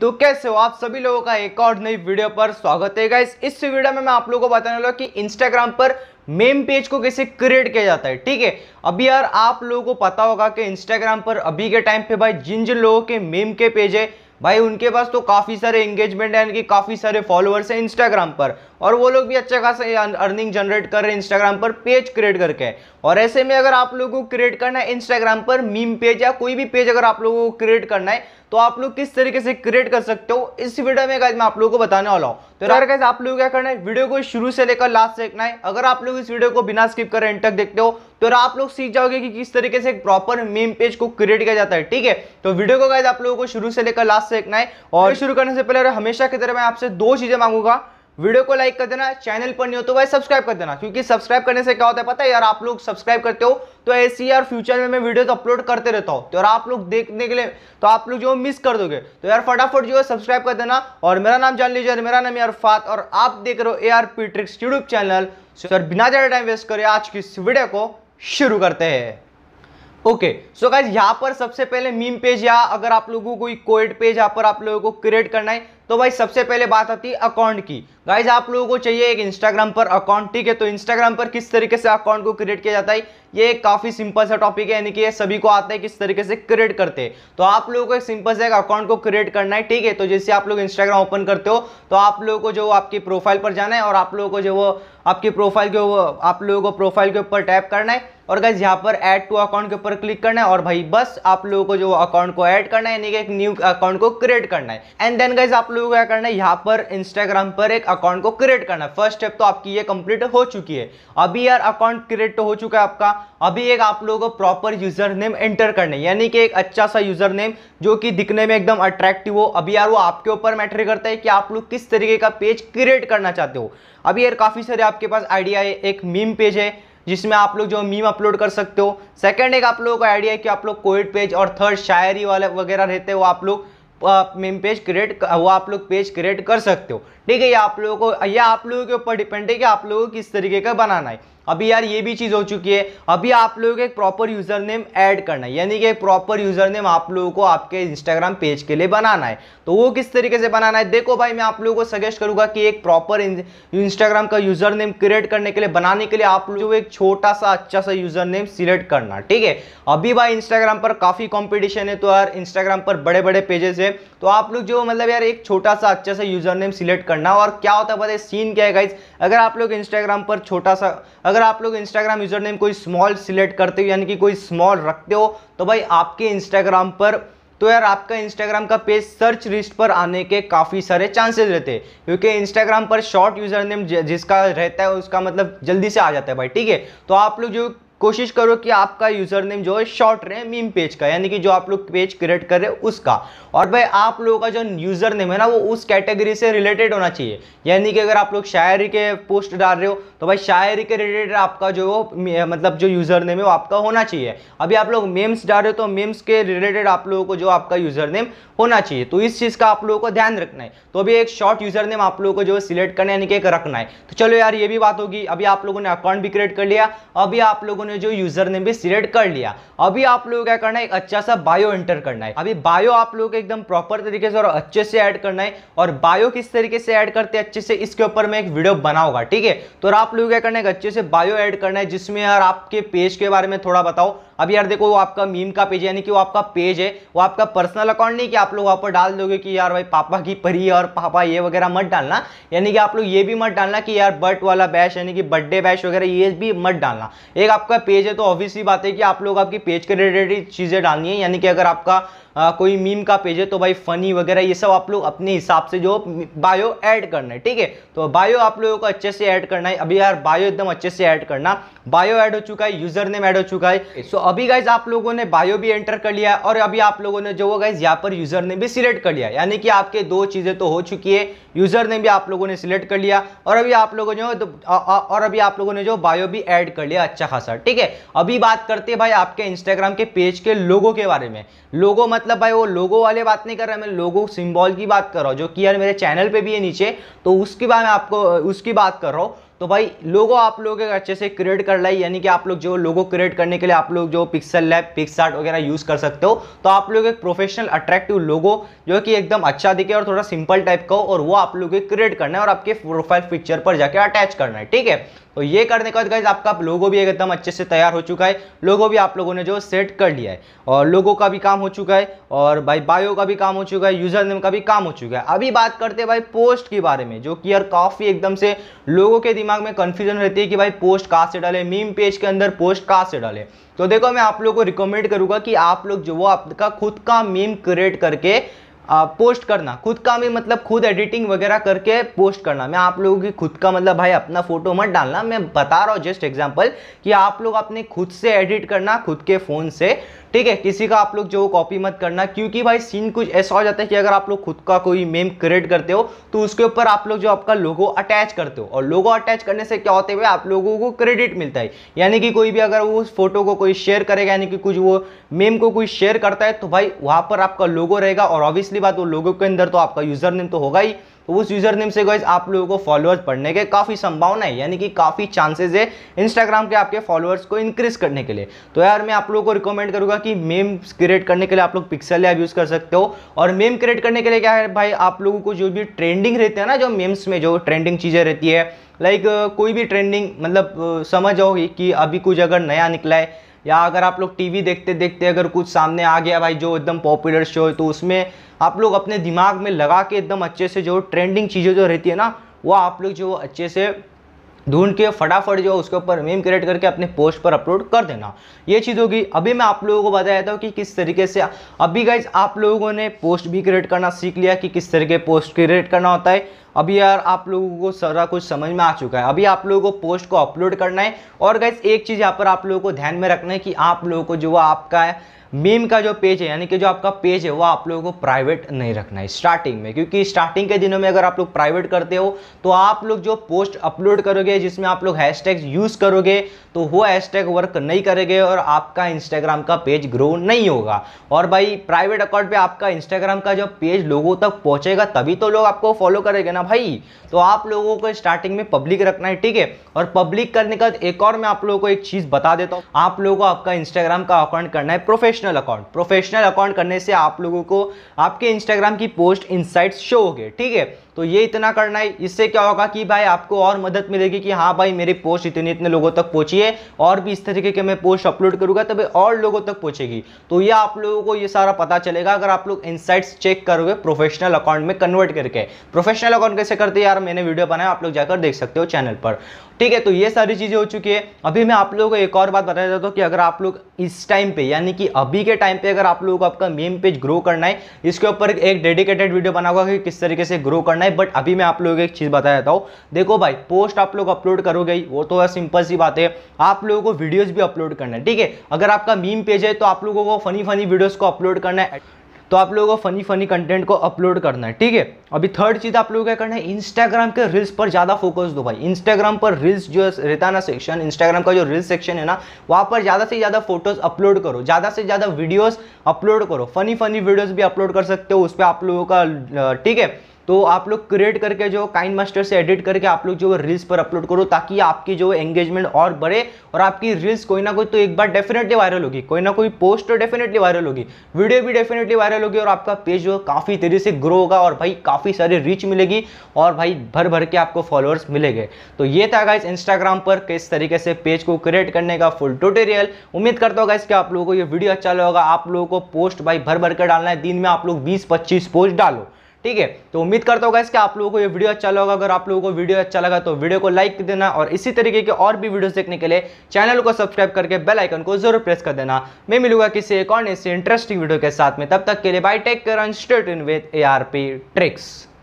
तो कैसे हो आप सभी लोगों का एक और नई वीडियो पर स्वागत है गाइस इस वीडियो में मैं आप लोगों को बताने वाला हूँ कि इंस्टाग्राम पर मेम पेज को कैसे क्रिएट किया जाता है ठीक है अभी यार आप लोगों को पता होगा कि इंस्टाग्राम पर अभी के टाइम पे भाई जिन जिन लोगों के मेम के पेज है भाई उनके पास तो काफ़ी सारे एंगेजमेंट है यानी कि काफ़ी सारे फॉलोअर्स हैं इंस्टाग्राम पर और वो लोग भी अच्छा खासा अर्निंग जनरेट कर रहे हैं इंस्टाग्राम पर पेज क्रिएट करके और ऐसे में अगर आप लोगों को क्रिएट करना है इंस्टाग्राम पर मीम पेज या कोई भी पेज अगर आप लोगों को क्रिएट करना है तो आप लोग किस तरीके से क्रिएट कर सकते हो इस वीडियो में मैं आप लोगों को बताने वाला हूँ तो यार गाइज आप लोग क्या करना है वीडियो को शुरू से लेकर लास्ट देखना है अगर आप लोग इस वीडियो को बिना स्किप करें एंड तक देखते हो तो आप लोग सीख जाओगे कि किस तरीके से एक प्रॉपर मेम पेज को क्रिएट किया जाता है ठीक है तो वीडियो को गाइज आप लोगों को शुरू से लेकर लास्ट देखना है और शुरू करने से पहले हमेशा की तरह मैं आपसे दो चीजें मांगूंगा वीडियो को लाइक कर देना चैनल पर नहीं हो तो वह सब्सक्राइब कर देना क्योंकि सब्सक्राइब करने से क्या होता है पता है यार आप लोग सब्सक्राइब करते हो तो ऐसी यार फ्यूचर में मैं वीडियो तो अपलोड करते रहता हूँ तो यार आप लोग देखने के लिए तो आप लोग जो मिस कर दोगे तो यार फटाफट जो है सब्सक्राइब कर देना और मेरा नाम जान लीजिए मेरा नाम यार फात और आप देख रहे हो A R P tricks YouTube channel sir बिना ज़्यादा टाइम वेस्ट करें आज की इस वीडियो को शुरू करते हैं ओके सो गाइज यहाँ पर सबसे पहले मीम पेज या अगर आप लोगों को कोई कोड पेज यहाँ पर आप लोगों को क्रिएट करना है तो भाई सबसे पहले बात आती है अकाउंट की गाइज आप लोगों को चाहिए एक इंस्टाग्राम पर अकाउंट ठीक है तो इंस्टाग्राम पर किस तरीके से अकाउंट को क्रिएट किया जाता है ये काफ़ी सिंपल सा टॉपिक है यानी कि ये सभी को आता है किस तरीके से क्रिएट करते हैं तो आप लोगों को एक सिंपल से एक अकाउंट को क्रिएट करना है ठीक है तो जैसे आप लोग इंस्टाग्राम ओपन करते हो तो आप लोगों को जो आपकी प्रोफाइल पर जाना है और आप लोगों को जो वो आपकी प्रोफाइल के आप लोगों को प्रोफाइल के ऊपर टैप करना है और गाइज यहाँ पर ऐड टू अकाउंट के ऊपर क्लिक करना है और भाई बस आप लोगों को जो अकाउंट को ऐड करना है यानी कि एक न्यू अकाउंट को क्रिएट करना है एंड देन गाइज आप लोगों को क्या करना है यहाँ पर इंस्टाग्राम पर एक अकाउंट को क्रिएट करना है फर्स्ट स्टेप तो आपकी ये कंप्लीट हो चुकी है अभी यार अकाउंट क्रिएट तो हो चुका है आपका अभी एक आप लोगों को प्रॉपर यूजर नेम एंटर करना है यानी कि एक अच्छा सा यूजर नेम जो कि दिखने में एकदम अट्रैक्टिव हो अभी यार वो आपके ऊपर मैटर करता है कि आप लोग किस तरीके का पेज क्रिएट करना चाहते हो अभी यार काफ़ी सारे आपके पास आइडिया है एक मीम पेज है जिसमें आप लोग जो मीम अपलोड कर सकते हो सेकंड एक आप लोगों का आइडिया है कि आप लोग कोविड पेज और थर्ड शायरी वाले वगैरह रहते हो आप लोग मीम पेज क्रिएट वो आप लोग पेज क्रिएट कर सकते हो ठीक है ये आप लोगों को यह आप लोगों के ऊपर डिपेंड है कि आप लोगों को किस तरीके का बनाना है अभी यार ये भी चीज़ हो चुकी है अभी आप लोगों को एक प्रॉपर यूज़र नेम ऐड करना है यानी कि एक प्रॉपर यूज़र नेम आप लोगों को आपके इंस्टाग्राम पेज के लिए बनाना है तो वो किस तरीके से बनाना है देखो भाई मैं आप लोगों को सजेस्ट करूँगा कि एक प्रॉपर इंस्टाग्राम का यूज़र नेम क्रिएट करने के लिए बनाने के लिए आप लोग एक छोटा सा अच्छा सा यूज़र नेम सिलेक्ट करना ठीक है अभी भाई इंस्टाग्राम पर काफ़ी कॉम्पिटिशन है तो यार इंस्टाग्राम पर बड़े बड़े पेजेस है तो आप लोग जो मतलब यार एक छोटा सा अच्छा सा यूज़र नेम सिलेक्ट करना और क्या होता है पता सीन क्या है गाइज अगर आप लोग इंस्टाग्राम पर छोटा सा अगर आप लोग इंस्टाग्राम यूजर नेम कोई स्मॉल सिलेक्ट करते हो यानी कि कोई स्मॉल रखते हो तो भाई आपके इंस्टाग्राम पर तो यार आपका इंस्टाग्राम का पेज सर्च लिस्ट पर आने के काफ़ी सारे चांसेस रहते हैं क्योंकि इंस्टाग्राम पर शॉर्ट यूज़र नेम जिसका रहता है उसका मतलब जल्दी से आ जाता है भाई ठीक है तो आप लोग जो कोशिश करो कि आपका यूज़र नेम जो है शॉर्ट रहे मीम पेज का यानी कि जो आप लोग पेज क्रिएट कर रहे हैं उसका और भाई आप लोगों का जो यूज़र नेम है ना वो उस कैटेगरी से रिलेटेड होना चाहिए यानी कि अगर आप लोग शायरी के पोस्ट डाल रहे हो तो भाई शायरी के रिलेटेड आपका जो मतलब जो यूज़र नेम है वो आपका होना चाहिए अभी आप लोग मेम्स डाल रहे हो तो मेम्स के रिलेटेड आप लोगों को जो आपका यूज़र नेम होना चाहिए तो इस चीज़ का आप लोगों को ध्यान रखना है तो अभी एक शॉर्ट यूज़र नेम आप लोगों को जो है सिलेक्ट करना है यानी कि रखना है तो चलो यार ये भी बात होगी अभी आप लोगों ने अकाउंट भी क्रिएट कर लिया अभी आप लोगों ने आपने जो यूजर नेम भी सिलेक्ट कर लिया अभी आप लोगों क्या करना है एक अच्छा सा बायो एंटर करना है अभी बायो आप लोगों को एकदम प्रॉपर तरीके से और अच्छे से ऐड करना है और बायो किस तरीके से ऐड करते हैं अच्छे से इसके ऊपर मैं एक वीडियो बनाऊंगा ठीक है तो आप लोगों क्या करना है अच्छे से बायो ऐड करना है जिसमें यार आपके पेज के बारे में थोड़ा बताओ अब यार देखो वो आपका मीम का पेज यानी कि वो आपका पेज है वो आपका पर्सनल अकाउंट नहीं कि आप लोग वहाँ पर डाल दोगे कि यार भाई पापा की परी और पापा ये वगैरह मत डालना यानी कि आप लोग ये भी मत डालना कि यार बर्ट वाला बैश यानी कि बर्थडे बैश वगैरह ये भी मत डालना एक आपका पेज है तो ऑब्वियसली बात है कि आप लोग आपकी पेज के रिलेटेड चीज़ें डालनी है यानी कि अगर आपका आ, हाँ, कोई मीम का पेज है तो भाई फ़नी वगैरह ये सब आप लोग अपने हिसाब से जो बायो ऐड करना है ठीक है तो बायो आप लोगों को अच्छे से ऐड करना है अभी यार बायो एकदम अच्छे से ऐड करना बायो ऐड हो चुका है यूज़र नेम ऐड हो चुका है सो अभी गाइज आप लोगों ने बायो भी एंटर कर लिया है और अभी आप लोगों ने जो गाइज यहाँ पर यूज़र नेम भी सिलेक्ट कर लिया यानी कि आपके दो चीज़ें तो हो चुकी है यूज़र नेम भी आप लोगों ने सिलेक्ट कर लिया और अभी आप लोगों ने तो, और अभी आप लोगों ने जो बायो भी ऐड कर लिया अच्छा खासा ठीक है अभी बात करते हैं भाई आपके इंस्टाग्राम के पेज के लोगों के बारे में लोगों मत मतलब भाई वो लोगो वाले बात नहीं कर रहा मैं लोगो सिंबल की बात कर रहा हूँ जो कि यार मेरे चैनल पे भी है नीचे तो उसके बाद में आपको उसकी बात कर रहा हूँ तो भाई लोगो आप लोग अच्छे से क्रिएट कर लाई यानी कि आप लोग जो लोगो क्रिएट करने के लिए आप लोग जो पिक्सल लैब पिक्सार्ट वगैरह यूज़ कर सकते हो तो आप लोग एक प्रोफेशनल अट्रैक्टिव लोगो जो कि एकदम अच्छा दिखे और थोड़ा सिंपल टाइप का हो और वो आप लोग क्रिएट करना है और आपके प्रोफाइल पिक्चर पर जाके अटैच करना है ठीक है तो ये करने के बाद गाइज आपका लोगो भी एकदम अच्छे से तैयार हो चुका है लोगो भी आप लोगों ने जो सेट कर लिया है और लोगो का भी काम हो चुका है और भाई बायो का भी काम हो चुका है यूज़र नेम का भी काम हो चुका है अभी बात करते हैं भाई पोस्ट के बारे में जो कि यार काफ़ी एकदम से लोगों के दिमाग में कन्फ्यूजन रहती है कि भाई पोस्ट कहाँ से डाले मीम पेज के अंदर पोस्ट कहाँ से डाले तो देखो मैं आप लोग को रिकमेंड करूँगा कि आप लोग जो वो आपका खुद का मीम क्रिएट करके आ, पोस्ट करना खुद का भी मतलब खुद एडिटिंग वगैरह करके पोस्ट करना मैं आप लोगों की खुद का मतलब भाई अपना फोटो मत डालना मैं बता रहा हूँ जस्ट एग्जांपल कि आप लोग अपने खुद से एडिट करना खुद के फ़ोन से ठीक है किसी का आप लोग जो कॉपी मत करना क्योंकि भाई सीन कुछ ऐसा हो जाता है कि अगर आप लोग खुद का कोई मेम क्रिएट करते हो तो उसके ऊपर आप लोग जो आपका लोगो अटैच करते हो और लोगो अटैच करने से क्या होते हुए आप लोगों को क्रेडिट मिलता है यानी कि कोई भी अगर वो उस फोटो को कोई शेयर करेगा यानी कि कुछ वो मेम को कोई शेयर करता है तो भाई वहाँ पर आपका लोगो रहेगा और ऑब्वियसली बात वो लोगो के अंदर तो आपका यूज़र नेम तो होगा ही तो उस यूज़र नेम से गाइज आप लोगों को फॉलोअर्स बढ़ने के काफ़ी संभावना है यानी कि काफ़ी चांसेज है इंस्टाग्राम के आपके फॉलोअर्स को इंक्रीज करने के लिए तो यार मैं आप लोगों को रिकमेंड करूँगा कि मेम्स क्रिएट करने के लिए आप लोग पिक्सल ऐप यूज़ कर सकते हो और मेम क्रिएट करने के लिए क्या है भाई आप लोगों को जो भी ट्रेंडिंग रहते हैं ना जो मेम्स में जो ट्रेंडिंग चीज़ें रहती है लाइक कोई भी ट्रेंडिंग मतलब समझ जाओ कि अभी कुछ अगर नया निकला है या अगर आप लोग टीवी देखते देखते अगर कुछ सामने आ गया भाई जो एकदम पॉपुलर शो है तो उसमें आप लोग अपने दिमाग में लगा के एकदम अच्छे से जो ट्रेंडिंग चीज़ें जो रहती है ना वो आप लोग जो अच्छे से ढूंढ के फटाफट जो उसके ऊपर मीम क्रिएट करके अपने पोस्ट पर अपलोड कर देना ये चीज़ होगी अभी मैं आप लोगों को बताया था कि किस तरीके से अभी गाइज आप लोगों ने पोस्ट भी क्रिएट करना सीख लिया कि किस तरीके पोस्ट क्रिएट करना होता है अभी यार आप लोगों को सारा कुछ समझ में आ चुका है अभी आप लोगों को पोस्ट को अपलोड करना है और गाइज एक चीज़ यहाँ पर आप लोगों को ध्यान में रखना है कि आप लोगों को जो आपका है मीम का जो पेज है यानी कि जो आपका पेज है वो आप लोगों को प्राइवेट नहीं रखना है स्टार्टिंग में क्योंकि स्टार्टिंग के दिनों में अगर आप लोग प्राइवेट करते हो तो आप लोग जो पोस्ट अपलोड करोगे जिसमें आप लोग हैशटैग यूज़ करोगे तो वो हैशटैग वर्क नहीं करेंगे और आपका इंस्टाग्राम का पेज ग्रो नहीं होगा और भाई प्राइवेट अकाउंट पर आपका इंस्टाग्राम का जब पेज लोगों तक पहुंचेगा तभी तो लोग आपको फॉलो करेंगे ना भाई तो आप लोगों को स्टार्टिंग में पब्लिक रखना है ठीक है और पब्लिक करने का एक और मैं आप लोगों को एक चीज़ बता देता हूँ आप लोगों को आपका इंस्टाग्राम का अकाउंट करना है professional professional account professional account करने से आप लोगों को आपके इंस्टाग्राम की पोस्ट इंसाइट्स शो हो गए ठीक है तो ये इतना करना है इससे क्या होगा कि भाई आपको और मदद मिलेगी कि हाँ भाई मेरी पोस्ट इतने इतने लोगों तक पहुंची है और भी इस तरीके के मैं पोस्ट अपलोड करूँगा तब और लोगों तक पहुंचेगी तो ये आप लोगों को ये सारा पता चलेगा अगर आप लोग इंसाइट्स चेक करोगे प्रोफेशनल अकाउंट में कन्वर्ट करके प्रोफेशनल अकाउंट कैसे करते यार मैंने वीडियो बनाया आप लोग जाकर देख सकते हो चैनल पर ठीक है तो ये सारी चीज़ें हो चुकी है अभी मैं आप लोगों को एक और बात बताना चाहता हूँ कि अगर आप लोग इस टाइम पे यानी कि अभी अभी के टाइम पे अगर आप लोगों को आपका मेम पेज ग्रो करना है इसके ऊपर एक डेडिकेटेड वीडियो बना हुआ कि किस तरीके से ग्रो करना है बट अभी मैं आप लोगों को एक चीज़ बता देता हूँ देखो भाई पोस्ट आप लोग अपलोड करोगे वो तो सिंपल सी बात है आप लोगों को वीडियोज़ भी अपलोड करना है ठीक है अगर आपका मीम पेज है तो आप लोगों को फनी फनी वीडियोज़ को अपलोड करना है तो आप लोगों को फनी फनी कंटेंट को अपलोड करना है ठीक है अभी थर्ड चीज़ आप लोगों को क्या करना है इंस्टाग्राम के रील्स पर ज़्यादा फोकस दो भाई इंस्टाग्राम पर रील्स जो रहता ना सेक्शन इंस्टाग्राम का जो रील्स सेक्शन है ना वहाँ पर ज़्यादा से ज़्यादा फोटोज़ अपलोड करो ज़्यादा से ज़्यादा वीडियोज़ अपलोड करो फनी फनी वीडियोज़ भी अपलोड कर सकते हो उस पर आप लोगों का ठीक है तो आप लोग क्रिएट करके जो काइन मास्टर से एडिट करके आप लोग जो रील्स पर अपलोड करो ताकि आपकी जो एंगेजमेंट और बढ़े और आपकी रील्स कोई ना कोई तो एक बार डेफिनेटली वायरल होगी कोई ना कोई पोस्ट तो डेफिनेटली वायरल होगी वीडियो भी डेफिनेटली वायरल होगी और आपका पेज जो काफ़ी तेज़ी से ग्रो होगा और भाई काफ़ी सारी रीच मिलेगी और भाई भर भर के आपको फॉलोअर्स मिलेंगे तो ये था गाइस इंस्टाग्राम पर किस तरीके से पेज को क्रिएट करने का फुल टूटोरियल उम्मीद करता हूँ गाइस कि आप लोगों को ये वीडियो अच्छा लगेगा आप लोगों को पोस्ट भाई भर भर के डालना है दिन में आप लोग बीस पच्चीस पोस्ट डालो ठीक है तो उम्मीद करता होगा इसके आप लोगों को ये वीडियो अच्छा लगा अगर आप लोगों को वीडियो अच्छा लगा तो वीडियो को लाइक देना और इसी तरीके के और भी वीडियोस देखने के लिए चैनल को सब्सक्राइब करके बेल आइकन को जरूर प्रेस कर देना मैं मिलूंगा किसी एक और ऐसे इंटरेस्टिंग वीडियो के साथ में तब तक के लिए bye take care in with A tricks